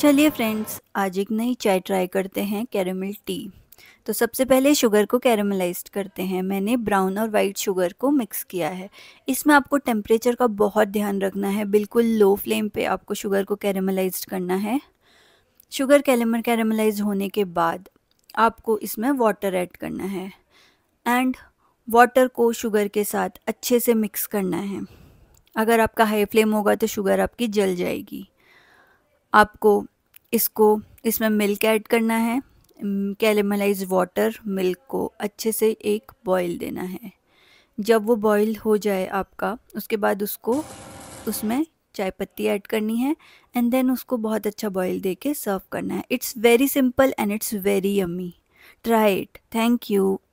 चलिए फ्रेंड्स आज एक नई चाय ट्राई करते हैं कैरेमल टी तो सबसे पहले शुगर को कैरेमलाइज करते हैं मैंने ब्राउन और वाइट शुगर को मिक्स किया है इसमें आपको टेम्परेचर का बहुत ध्यान रखना है बिल्कुल लो फ्लेम पे आपको शुगर को कैरेमलाइज करना है शुगर कैलेमर कैरेमलाइज होने के बाद आपको इसमें वाटर ऐड करना है एंड वाटर को शुगर के साथ अच्छे से मिक्स करना है अगर आपका हाई फ्लेम होगा तो शुगर आपकी जल जाएगी आपको इसको इसमें मिल्क ऐड करना है कैलेमलाइज वाटर मिल्क को अच्छे से एक बॉईल देना है जब वो बॉईल हो जाए आपका उसके बाद उसको उसमें चाय पत्ती ऐड करनी है एंड देन उसको बहुत अच्छा बॉईल दे के सर्व करना है it's very simple and it's very yummy try it thank you